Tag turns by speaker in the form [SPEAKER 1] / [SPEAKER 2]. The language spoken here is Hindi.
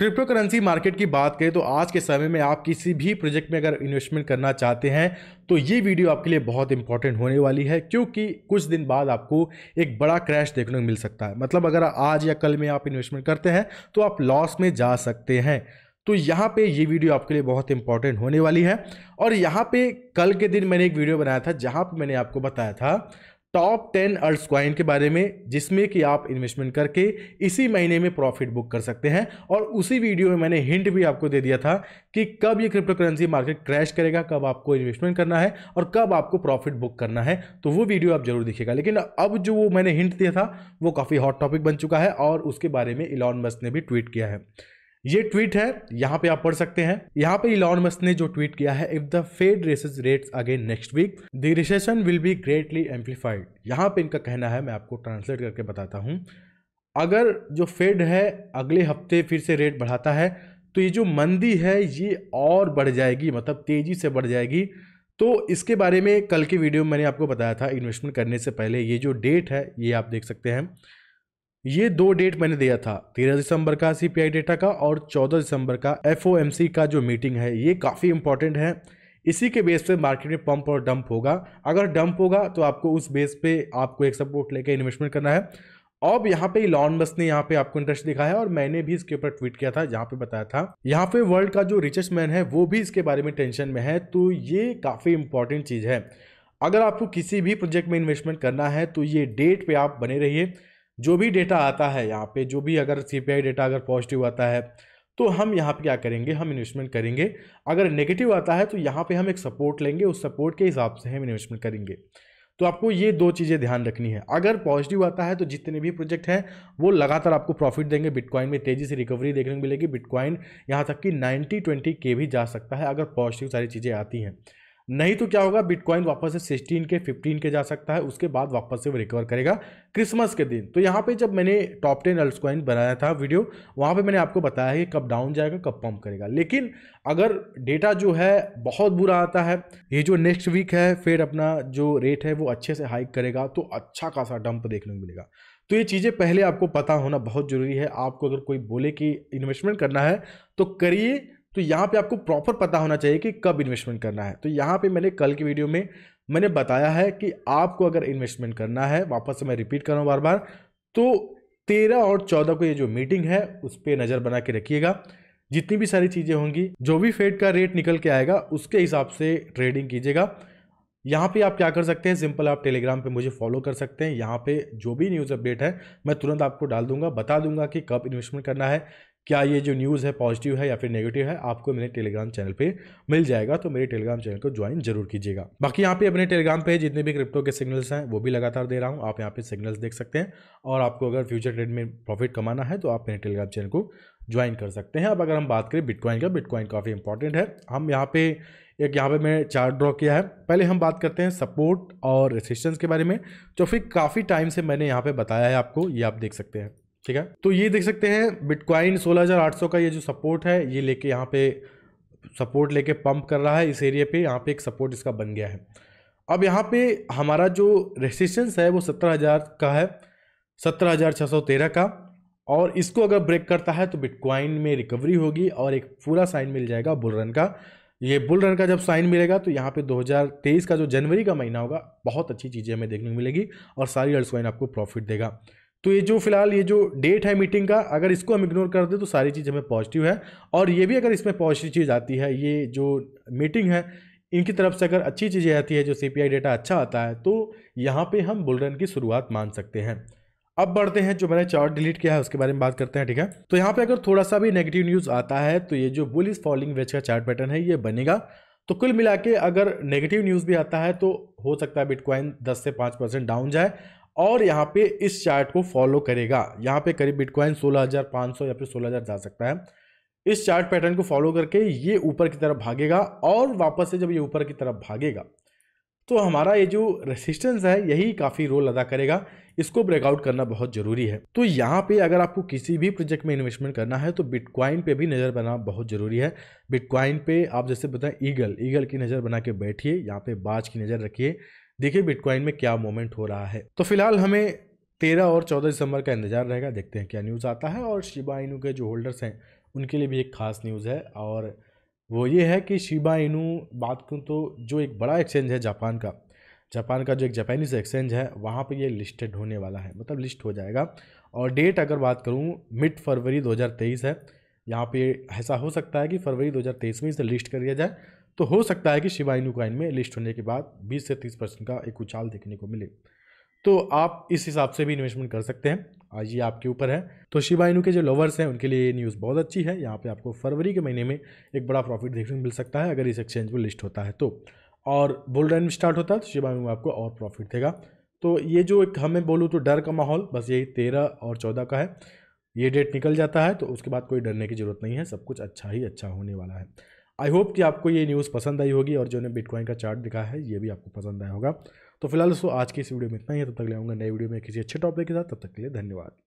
[SPEAKER 1] क्रिप्टो करेंसी मार्केट की बात करें तो आज के समय में आप किसी भी प्रोजेक्ट में अगर इन्वेस्टमेंट करना चाहते हैं तो ये वीडियो आपके लिए बहुत इंपॉर्टेंट होने वाली है क्योंकि कुछ दिन बाद आपको एक बड़ा क्रैश देखने को मिल सकता है मतलब अगर आज या कल में आप इन्वेस्टमेंट करते हैं तो आप लॉस में जा सकते हैं तो यहाँ पे ये वीडियो आपके लिए बहुत इंपॉर्टेंट होने वाली है और यहाँ पे कल के दिन मैंने एक वीडियो बनाया था जहाँ पे मैंने आपको बताया था टॉप टेन अर्ल्स क्वाइन के बारे में जिसमें कि आप इन्वेस्टमेंट करके इसी महीने में प्रॉफिट बुक कर सकते हैं और उसी वीडियो में मैंने हिंट भी आपको दे दिया था कि कब ये क्रिप्टो करेंसी मार्केट क्रैश करेगा कब आपको इन्वेस्टमेंट करना है और कब आपको प्रॉफिट बुक करना है तो वो वीडियो आप जरूर देखिएगा लेकिन अब जो वो मैंने हिंट दिया था वो काफ़ी हॉट टॉपिक बन चुका है और उसके बारे में इलॉन मस्क ने भी ट्वीट किया है ये ट्वीट है यहाँ पे आप पढ़ सकते हैं यहाँ पे इलॉन मस्क ने जो ट्वीट किया है if the Fed raises rates again next week the recession will be greatly amplified यहाँ पे इनका कहना है मैं आपको ट्रांसलेट करके बताता हूँ अगर जो फेड है अगले हफ्ते फिर से रेट बढ़ाता है तो ये जो मंदी है ये और बढ़ जाएगी मतलब तेज़ी से बढ़ जाएगी तो इसके बारे में कल की वीडियो में मैंने आपको बताया था इन्वेस्टमेंट करने से पहले ये जो डेट है ये आप देख सकते हैं ये दो डेट मैंने दिया था तेरह दिसंबर का सीपीआई डेटा का और चौदह दिसंबर का एफओएमसी का जो मीटिंग है ये काफ़ी इंपॉर्टेंट है इसी के बेस पे मार्केट में पंप और डंप होगा अगर डंप होगा तो आपको उस बेस पे आपको एक सपोर्ट लेकर इन्वेस्टमेंट करना है अब यहाँ पे लॉन बस ने यहाँ पे आपको इंटरेस्ट दिखा है और मैंने भी इसके ऊपर ट्वीट किया था जहाँ पे बताया था यहाँ पे वर्ल्ड का जो रिचेस्ट मैन है वो भी इसके बारे में टेंशन में है तो ये काफ़ी इंपॉर्टेंट चीज़ है अगर आपको किसी भी प्रोजेक्ट में इन्वेस्टमेंट करना है तो ये डेट पे आप बने रहिए जो भी डेटा आता है यहाँ पे जो भी अगर सी पी आई डेटा अगर पॉजिटिव आता है तो हम यहाँ पे क्या करेंगे हम इन्वेस्टमेंट करेंगे अगर नेगेटिव आता है तो यहाँ पे हम एक सपोर्ट लेंगे उस सपोर्ट के हिसाब से हम इन्वेस्टमेंट करेंगे तो आपको ये दो चीज़ें ध्यान रखनी है अगर पॉजिटिव आता है तो जितने भी प्रोजेक्ट हैं वो लगातार आपको प्रॉफिट देंगे बिटकॉइन में तेज़ी से रिकवरी देखने को मिलेगी बिटकॉइन यहाँ तक कि नाइन्टी ट्वेंटी के भी जा सकता है अगर पॉजिटिव सारी चीज़ें आती हैं नहीं तो क्या होगा बिटकॉइन वापस से सिक्सटीन के फिफ्टीन के जा सकता है उसके बाद वापस से वो रिकवर करेगा क्रिसमस के दिन तो यहाँ पे जब मैंने टॉप टेन अल्ट कॉइन बनाया था वीडियो वहाँ पे मैंने आपको बताया है कि कब डाउन जाएगा कब पम्प करेगा लेकिन अगर डेटा जो है बहुत बुरा आता है ये जो नेक्स्ट वीक है फिर अपना जो रेट है वो अच्छे से हाइक करेगा तो अच्छा खासा डंप देखने को मिलेगा तो ये चीज़ें पहले आपको पता होना बहुत ज़रूरी है आपको अगर कोई बोले कि इन्वेस्टमेंट करना है तो करिए तो यहाँ पे आपको प्रॉपर पता होना चाहिए कि कब इन्वेस्टमेंट करना है तो यहाँ पे मैंने कल की वीडियो में मैंने बताया है कि आपको अगर इन्वेस्टमेंट करना है वापस से मैं रिपीट कर रहा हूँ बार बार तो तेरह और चौदह को ये जो मीटिंग है उस पर नज़र बना के रखिएगा जितनी भी सारी चीज़ें होंगी जो भी फेड का रेट निकल के आएगा उसके हिसाब से ट्रेडिंग कीजिएगा यहाँ पे आप क्या कर सकते हैं सिंपल आप टेलीग्राम पे मुझे फॉलो कर सकते हैं यहाँ पे जो भी न्यूज़ अपडेट है मैं तुरंत आपको डाल दूंगा बता दूंगा कि कब इन्वेस्टमेंट करना है क्या ये जो न्यूज़ है पॉजिटिव है या फिर नेगेटिव है आपको मेरे टेलीग्राम चैनल पे मिल जाएगा तो मेरे टेलीग्राम चैनल को ज्वाइन जरूर कीजिएगा बाकी यहाँ पे अपने टेलीग्राम पे जितने भी क्रिप्टो के सिग्नल्स हैं वो भी लगातार दे रहा हूँ आप यहाँ पे सिग्नल्स देख सकते हैं और आपको अगर फ्यूचर ट्रेड में प्रॉफिट कमाना है तो आप मेरे टेलीग्राम चैनल को ज्वाइन कर सकते हैं अब अगर हम बात करें बिटकॉइन का बिटकॉइन काफ़ी इंपॉर्टेंट है हम यहाँ पे एक यहाँ पे मैं चार्ट ड्रॉ किया है पहले हम बात करते हैं सपोर्ट और रेसिस्टेंस के बारे में जो फिर काफ़ी टाइम से मैंने यहाँ पे बताया है आपको ये आप देख सकते हैं ठीक है तो ये देख सकते हैं बिटकॉइन 16800 का ये जो सपोर्ट है ये लेके यहाँ पे सपोर्ट लेके पंप कर रहा है इस एरिया पे यहाँ पे एक सपोर्ट इसका बन गया है अब यहाँ पे हमारा जो रेसिस्टेंस है वो 17000 का है 17613 का और इसको अगर ब्रेक करता है तो बिटकॉइन में रिकवरी होगी और एक पूरा साइन मिल जाएगा बुल रन का ये बुल रन का जब साइन मिलेगा तो यहाँ पे 2023 का जो जनवरी का महीना होगा बहुत अच्छी चीज़ें हमें देखने को मिलेगी और सारी अल्सकॉइन आपको प्रॉफिट देगा तो ये जो फिलहाल ये जो डेट है मीटिंग का अगर इसको हम इग्नोर कर दें तो सारी चीज़ हमें पॉजिटिव है और ये भी अगर इसमें पॉजिटिव चीज़ आती है ये जो मीटिंग है इनकी तरफ से अगर अच्छी चीज़ें आती है जो सी डेटा अच्छा आता है तो यहाँ पर हम बुलरन की शुरुआत मान सकते हैं अब बढ़ते हैं जो मैंने चार्ट डिलीट किया है उसके बारे में बात करते हैं ठीक है तो यहाँ पे अगर थोड़ा सा भी नेगेटिव न्यूज़ आता है तो ये जो बुल इज फॉलिंग वेज का चार्ट पैटर्न है ये बनेगा तो कुल मिला के अगर नेगेटिव न्यूज़ भी आता है तो हो सकता है बिटकॉइन 10 से 5 परसेंट डाउन जाए और यहाँ पे इस चार्ट को फॉलो करेगा यहाँ पे करीब बिटकॉइन 16,500 या फिर 16,000 जा सकता है इस चार्ट पैटर्न को फॉलो करके ये ऊपर की तरफ भागेगा और वापस से जब ये ऊपर की तरफ भागेगा तो हमारा ये जो रेसिस्टेंस है यही काफ़ी रोल अदा करेगा इसको ब्रेकआउट करना बहुत ज़रूरी है तो यहाँ पे अगर आपको किसी भी प्रोजेक्ट में इन्वेस्टमेंट करना है तो बिटकॉइन पे भी नज़र बना बहुत ज़रूरी है बिटकॉइन पे आप जैसे बताएं ईगल ईगल की नज़र बना के बैठिए यहाँ पे बाज की नज़र रखिए देखिए बिटकॉइन में क्या मोमेंट हो रहा है तो फिलहाल हमें तेरह और चौदह दिसंबर का इंतजार रहेगा देखते हैं क्या न्यूज़ आता है और शिबा इनू के जो होल्डर्स हैं उनके लिए भी एक खास न्यूज़ है और वो ये है कि शिबा इनू बात करूँ तो जो एक बड़ा एक्सचेंज है जापान का जापान का जो एक जापानीज एक्सचेंज है वहाँ पर ये लिस्टेड होने वाला है मतलब लिस्ट हो जाएगा और डेट अगर बात करूँ मिड फरवरी दो है यहाँ पे ऐसा हो सकता है कि फरवरी 2023 में इसे लिस्ट कर दिया जाए तो हो सकता है कि शिवाइनू कॉइन में लिस्ट होने के बाद 20 से 30 परसेंट का एक उछाल देखने को मिले तो आप इस हिसाब से भी इन्वेस्टमेंट कर सकते हैं ये आपके ऊपर है तो शिवाइनू के जो लवर्स हैं उनके लिए ये न्यूज़ बहुत अच्छी है यहाँ पे आपको फरवरी के महीने में एक बड़ा प्रॉफिट देखने को मिल सकता है अगर इस एक्सचेंज पर लिस्ट होता है तो और बुल रन स्टार्ट होता है तो शिवाइनू आपको और प्रॉफिट देगा तो ये जो एक हमें बोलूँ तो डर का माहौल बस यही तेरह और चौदह का है ये डेट निकल जाता है तो उसके बाद कोई डरने की ज़रूरत नहीं है सब कुछ अच्छा ही अच्छा होने वाला है आई होप कि आपको ये न्यूज़ पसंद आई होगी और जो ने बिटकॉइन का चार्ट दिखा है ये भी आपको पसंद आया होगा तो फिलहाल दोस्तों आज की इस वीडियो में इतना ही है तब तक ले आऊँगा वीडियो में किसी अच्छे टॉपिक के साथ तब तक के लिए धन्यवाद